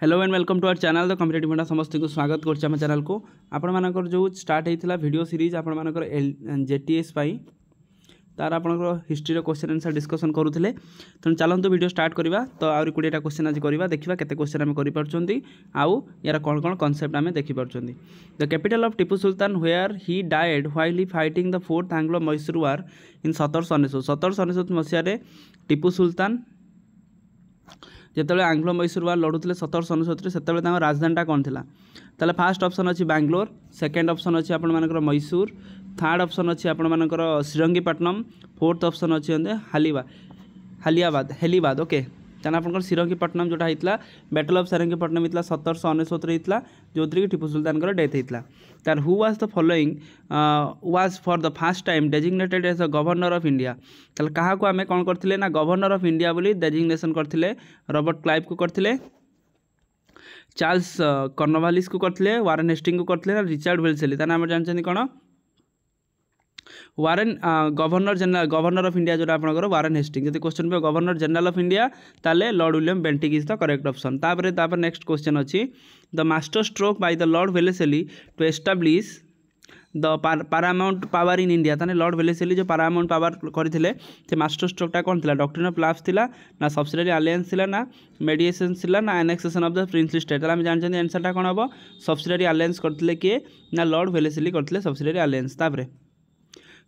Hello and welcome to our channel the competitive India সমস্ত স্বাগত করছি আমার চ্যানেলকে আপনার যে স্টার্ট হয়েছিল ভিডিও সিরিজ আপনার এল জেটিএস পাই তার আপনার হিস্ট্রির কোশ্চেন আনসার ডিসকসন করুলে তেমন চালু ভিডিও স্টার্ট করা তো আহরি কোড়িয়েটা কোশ্চেন আজ করা দেখা কেতে কোশ্চেন আমি করেপারছেন আউ ইয়ার কোণ কোণ কনসেপ্ট আমি দেখিপারছেন the capital of Tipu Sultan where he died while he fighting the fourth Anglo Mysore war in সতরশ অনেশত সতরশ অনেশত মশায় টিপু সুলতান যেতবে আংলো মৈসুর ওয়ার লড়ুলে সতরশ অনসত্তরে সেতবে তাঁর রাজধানীটা কম লা তাহলে ফার্স্ট অপসন অছি বাঙ্গলোর সেকেন্ড অপসন অছি আপনার মৈসুর থার্ড অপসন অছি আপনার শ্রীরঙ্গীপাটনম ফোর্থ অপসন অনেক হালিবা হালিয়াবাদ হেলিবাদ ওকে आप आपरंगीपाटनम जोटा होता बैटल अफ सारंगीपाटनम होता सतरश अनेशत होता जो थी टीपू सुलतान डेथ होता तार who was the following was for the first time designated as a governor of India तेल क्या आम कौन करते ना गवर्नर अफ इंडिया डेजिग्नेसन करते रबर्ट क्लाइव को करते चार्ल्स कर्णवालीस को करते वारेन हेस्टिंग को करते रिचार्ड वेलसेली तेनाली जानते कौन Warren governor general governor of India যেটা আপনার ওয়ারেন হেস্টিং যদি কোশ্চেন পাবে গভর্নর জেনারেল অফ ইন্ডিয়া তাহলে Lord William Bentinck is the correct option তাপরে তাপরে নেক্সট কোশ্চেন অছি the master stroke by the Lord Wellesley to establish the paramount power in India তাহলে Lord Wellesley যে paramount পাওয়ার করে সে master স্ট্রোকটা কোণ লা ডক্টরিন of loves লা না সবসিডারি আলিয়ান্স লা না মেডিয়েসন লা না annexation of the princely state তাহলে আমি জানি আনসারটা কোণ হব সবসিডারি আলিয়ান্স করলে কি না লর্ড ভেলেসেলি করলে সবসিডারি আলিয়ান্স তাপরে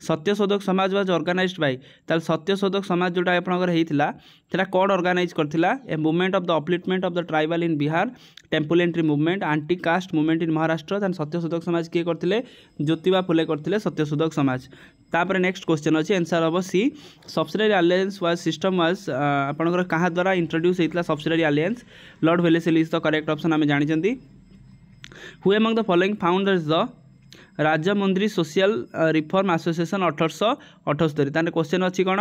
ସତ୍ୟଶୋଧକ ସମାଜ ୱାଜ୍ ଅର୍ଗାନାଇଜ୍ଡ ବାଇ ତାହେଲେ ସତ୍ୟଶୋଧକ ସମାଜ ଯେଉଁଟା ଆପଣଙ୍କର ହେଇଥିଲା ସେଇଟା କ'ଣ ଅର୍ଗାନାଇଜ୍ କରିଥିଲା a movement of the upliftment of the tribal in Bihar entry movement anti caste movement in Maharashtra ତାହେଲେ ସତ୍ୟଶୋଧକ ସମାଜ କିଏ କରିଥିଲେ ଜ୍ୟୋତିବା ଫୁଲେ କରିଥିଲେ ସତ୍ୟଶୋଧକ ସମାଜ ତାପରେ ନେକ୍ସଟ କ୍ୱେଶ୍ଚନ୍ ଅଛି ଏନ୍ସର୍ ହେବ C subsidiary alliance was system was ଆପଣଙ୍କର କାହା ଦ୍ୱାରା ଇଣ୍ଟ୍ରୋଡ୍ୟୁସ୍ ହେଇଥିଲା subsidiary alliance Lord Wellesley is the correct option ଆମେ ଜାଣିଛନ୍ତି ହୁଏ among the following founders the Rajahmundry social reform association ଅଠରଶହ ଅଠସ୍ତରୀ ତାହେଲେ କ୍ୱେଶ୍ଚିନ୍ ଅଛି କ'ଣ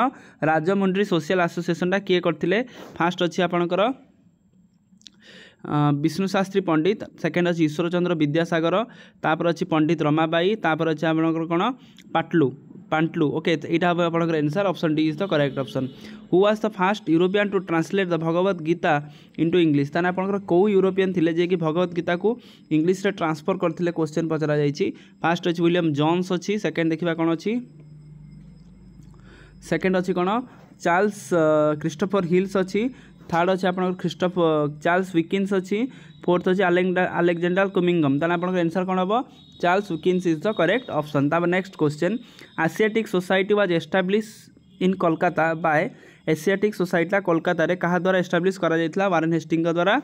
ରାଜମୁନ୍ଦ୍ରୀ ସୋସିଆଲ ଆସୋସିଏସନ୍ଟା କିଏ କରିଥିଲେ ଫାଷ୍ଟ ଅଛି ଆପଣଙ୍କର ବିଷ୍ଣୁ ଶାସ୍ତ୍ରୀ ପଣ୍ଡିତ ସେକେଣ୍ଡ ଅଛି ଈଶ୍ୱରଚନ୍ଦ୍ର ବିଦ୍ୟାସାଗର ତା'ପରେ ଅଛି ପଣ୍ଡିତ ରମାବାଈ ତା'ପରେ ଅଛି ଆପଣଙ୍କର କ'ଣ ପାଟଲୁ Pantlu. Okay, it have our answer. Option D is the correct option. Who was the first European to translate the Bhagavad Gita into English? ताने आपणकर को यूरोपियन थिले जे कि भगवत गीता को इंग्लिश रे ट्रांसफर करथिले क्वेश्चन पचरा जाइछि फर्स्ट अछि विलियम जॉन्स अछि सेकंड देखिबा कोन अछि सेकंड अछि कोन चार्ल्स क्रिस्टोफर हिल्स अछि থার্ড অছে আপনার খ্রিস্টফ চার্লস উইকিন্স অছি ফোর্থ অছে আলেকজান্ডার কুমিঙ্গম তাহলে আপনার আনসর কোণ হব Charles Wilkins is the correct option. The next question Asiatic Society was established in Kolkata by Asiatic Society Kolkata रे कहा द्वारा establish करा जाइतला वारेन हेस्टिंग द्वारा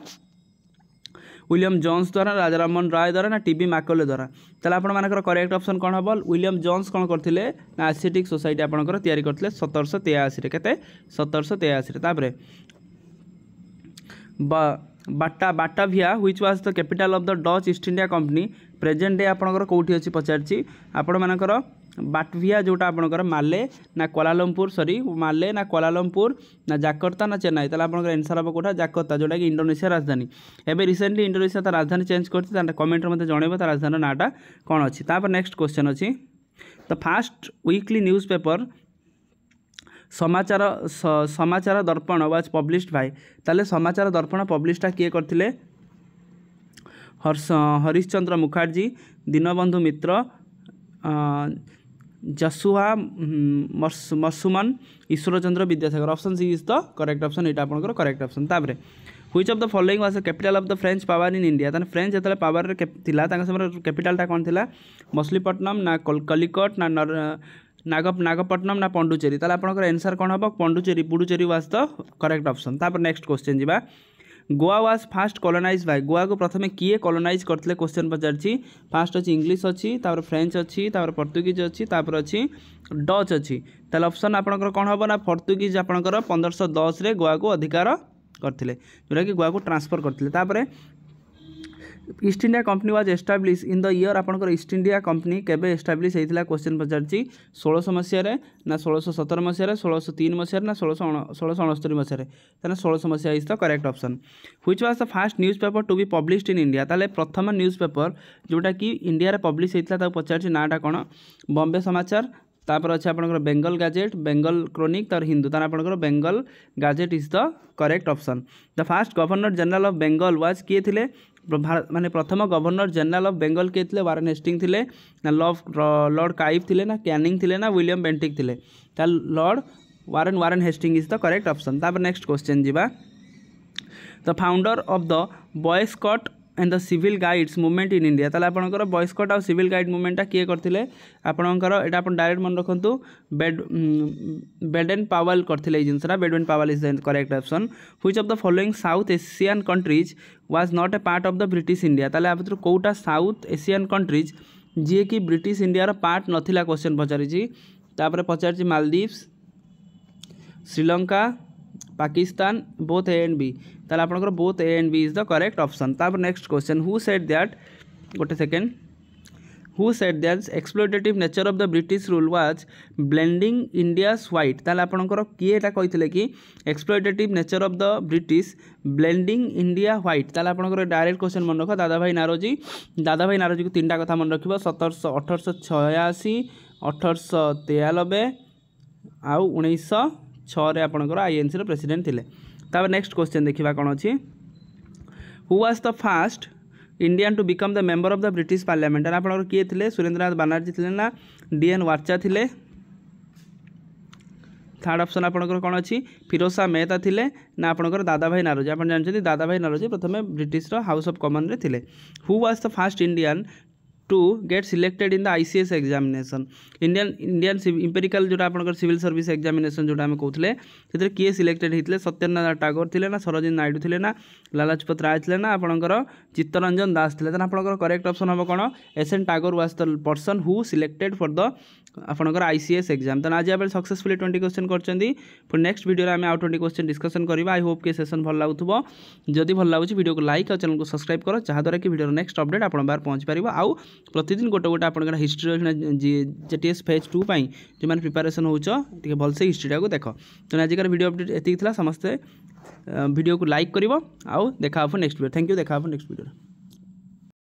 विलियम जोन्स द्वारा राजारामन राय द्वारा ना टीबी मैकले द्वारा তাহলে আপনার করেক্ট অপসন কম হব উইলিয়াম জোন্স কম করলে না আসিয়াটিক সোসাইটি আপনার তৈরি করলে সতেরশ তেয়াশি কেতে সতেরশ তেয়াশি তাপরে বাটা Batavia which was the capital of the Dutch East India company present day ଆପଣଙ୍କର କେଉଁଠି ଅଛି ପଚାରିଛି ଆପଣମାନଙ୍କର ବାଟଭିଆ ଯେଉଁଟା ଆପଣଙ୍କର ମାଲେ ନା କୋଲାଲମପୁର ସରି ମାଲେ ନା କୋଲାଲମପୁର ନା ଜାକର୍ତ୍ତା ନା ଚେନ୍ନାଇ ତାହେଲେ ଆପଣଙ୍କର ଏନ୍ସର୍ ହେବ କେଉଁଟା ଜାକର୍ତ୍ତା ଯେଉଁଟାକି ଇଣ୍ଡୋନେସିଆ ରାଜଧାନୀ ଏବେ ରିସେଣ୍ଟଲି ଇଣ୍ଡୋନେସିଆ ତା ରାଜଧାନୀ ଚେଞ୍ଜ କରିଛି ତାହେଲେ କମେଣ୍ଟରେ ମୋତେ ଜଣେଇବ ତା ରାଜଧାନୀର ନାଁଟା କ'ଣ ଅଛି ତାପରେ ନେକ୍ସଟ କ୍ୱେଶ୍ଚନ୍ ଅଛି the first weekly newspaper Samachar Samachar Darpan was পব্লিশড by তাহলে সমাচার দর্পণ পব্লিশটা কিয়ে করলে Harsh Harishchandra Mukherjee Dinabandhu Mitra Joshua Marshman Ishwarchandra Vidyasagar option C is the correct option यहाँ आपंकर करेक्ट अप्सन तापर which of the following was capital capital of the French power in India तेज फ्रेंच जो पावर समय कैपिटालटा कौन थी मसलीपट्टनम ना कलिकट ना नाग नागपट्टनम ना पंडुचेरी तेल आपंकर एनसर कौन हम Pondicherry Puducherry was the correct option तापर नेक्स्ट क्वेश्चन जावा Goa was first colonise by ଗୋଆକୁ ପ୍ରଥମେ କିଏ କଲୋନାଇଜ୍ କରିଥିଲେ କ୍ୱେଶ୍ଚନ୍ ପଚାରିଛି ଫାଷ୍ଟ ଅଛି ଇଂଲିଶ ଅଛି ତାପରେ ଫ୍ରେଞ୍ଚ ଅଛି ତାପରେ ପର୍ତ୍ତୁଗୀଜ ଅଛି ତାପରେ ଅଛି ଡଚ୍ ଅଛି ତାହେଲେ ଅପସନ୍ ଆପଣଙ୍କର କ'ଣ ହେବ ନା ପର୍ତ୍ତୁଗୀଜ ଆପଣଙ୍କର ପନ୍ଦରଶହ ଦଶରେ ଗୋଆକୁ ଅଧିକାର କରିଥିଲେ ଯେଉଁଟାକି ଗୋଆକୁ ଟ୍ରାନ୍ସଫର୍ କରିଥିଲେ ତାପରେ East India company was establish in the year ଆପଣଙ୍କର ଇଷ୍ଟ ଇଣ୍ଡିଆ କମ୍ପାନୀ କେବେ ଏଷ୍ଟାବ୍ଲିଶ୍ ହେଇଥିଲା କ୍ୱେଶ୍ଚିନ୍ ପଚାରିଛି ଷୋଳଶହ ମସିହାରେ ନା ଷୋଳଶହ ସତର ମସିହାରେ ଷୋଳଶହ ତିନି ମସିହାରେ ନା ଷୋଳଶହ ଷୋଳଶହ ଅଣସ୍ତରୀ ମସିହାରେ ତାହେଲେ ଷୋଳଶହ ମସିହା is the correct option which was the first newspaper to be published in India ତାହେଲେ ପ୍ରଥମ ନ୍ୟୁଜ୍ ପେପର ଯେଉଁଟାକି ଇଣ୍ଡିଆରେ ପବ୍ଲିଶ୍ ହେଇଥିଲା ତାକୁ ପଚାରିଛି ନାଁଟା କ'ଣ ବମ୍ବେ ସମାଚାର ତାପରେ ଅଛି ଆପଣଙ୍କର ବେଙ୍ଗଲ ଗାଜେଟ୍ ବେଙ୍ଗଲ କ୍ରୋନିକ୍ ତାର ହିନ୍ଦୁ ତାର ଆପଣଙ୍କର Bengal Gazette is the correct option the first governor general of Bengal was କିଏ ଥିଲେ माने प्रथम गवर्नर जेनराल अफ बेंगल किए थे वारेन हेस्टिंग थे ना लॉर्ड काइफ थे ना कैनिंग थे ना विलियम बेंटिक थे Lord Warren Warren Hastings is the correct option तापर नेक्स्ट क्वेश्चन जीवा the founder of the boy scout and the civil guides movement in India ताले आपंकर बयस्कट आ सिविल गाइड मुवमेंटा किए करते आपंकर यहाँ आप डायरेक्ट मन रखु बेड बेडेन पावल करते जिनसा बेडवेन पावल is the correct option which of the following south ASEAN countries was nut A part of the ब्रिट India ताले आप कौटा साउथ एशियान कंट्रीज जी कि ब्रिटिश इंडिया पार्ट नाला question पचारि Pachar Maldives Sri Lanka Pakistan both A and B তাহলে আপনার both A and B is the correct option তারপর next question who said that গোটে second who said that exploitative nature of the British rule was bleeding India's white তাহলে আপনার কি এটা কে কি exploitative nature of the British bleeding India white তাহলে আপনার ডাইরেক্ট কোশ্চেন মনে রখ দাদাভাই নারোজি দাদাভাই নারোজিকে তিনটা কথা মনে রাখব সতরশ অঠরশ ছয়াশি অঠরশ তেয়ানবে আউ উনিশশো ଛଅରେ ଆପଣଙ୍କର ଆଇଏନ୍ସିର ପ୍ରେସିଡେଣ୍ଟ ଥିଲେ ତାପରେ ନେକ୍ସଟ କ୍ୱେଶ୍ଚିନ୍ ଦେଖିବା କ'ଣ ଅଛି who was the first Indian to become the member of the British parliament ଆପଣଙ୍କର କିଏ ଥିଲେ ସୁରେନ୍ଦ୍ରନାଥ ବାନାର୍ଜୀ ଥିଲେ ନା ଡିଏନ୍ ୱାର୍ଚା ଥିଲେ থার্ড অপশন আপনার কোণ অছি ফিরোজ শাহ মেহতা লে না আপনার দাদাভাই নারোজি আপনার জাঁচান দাদাভাই নারোজি প্রথমে ব্রিটিশর হাউস অফ কমনরে লে who was the first Indian to get selected in the ICS examination Indian Indian imperial जोटा आपंकर सिविल सर्विस एग्जामिनेसन जोटा आम कहते हैं किए सिलेक्टेड होते सत्यनारायण टागोर थे ना सरोजिन नायडू थे ना लालाजपत राय थे ना आपंकर चित्तरंजन दास थे आप करेक्ट अप्सन हम कौन S N Tagore was the person who selected for the ଆପଣଙ୍କର ଆଇ ସି ଏସ୍ ଏକ୍ଜାମ୍ ତେଣୁ ଆଜି ଆପଣ ସକ୍ସେସଫୁଲି ଟ୍ୱେଣ୍ଟି କ୍ୱେଶ୍ଚନ୍ କରିଛନ୍ତି ପୁଣି ନେକ୍ସଟ ଭିଡ଼ିଓରେ ଆମେ ଆଉ ଟ୍ୱେଣ୍ଟି କ୍ୱେଶ୍ଚନ୍ ଡିସ୍କସନ୍ କରିବା ଆଇ ହୋପ୍ କି ସେସନ୍ ଭଲ ଲାଗୁଥିବ ଯଦି ଭଲ ଲାଗୁଛି ଭିଡ଼ିଓକୁ ଲାଇକ୍ ଆଉ ଚ୍ୟାନେଲକୁ ସବସ୍କ୍ରାଇବ୍ କର ଯାହାଦ୍ୱାରା କି ଭିଡ଼ିଓର ନେକ୍ସଟ ଅପଡ଼େଟ୍ ଆପଣଙ୍କ ପାଖରେ ପହଞ୍ଚିପାରିବ ଆଉ ପ୍ରତିଦିନ ଗୋଟେ ଗୋଟେ ଆପଣଙ୍କର ହିଷ୍ଟ୍ରିର ଜେଟିଏସ୍ ଫେଜ୍ ଟୁ ପାଇଁ ଯେଉଁମାନେ ପ୍ରିପାରେସନ୍ ହେଉଛ ଟିକେ ଭଲସେ ହିଷ୍ଟ୍ରିଟାକୁ ଦେଖ ତେଣୁ ଆଜିକାର ଭିଡ଼ିଓ ଅପଡ଼େଟ୍ ଏତିକି ଥିଲା ସମସ୍ତେ ଭିଡ଼ିଓକୁ ଲାଇକ୍ କରିବ ଆଉ ଦେଖା ହେବ ନେକ୍ସଟ ଭିଡ଼ିଓ ଥ୍ୟାଙ୍କ ୟୁ ଦେଖା ହେବ ନେକ୍ସଟ ଭିଡ଼ିଓରେ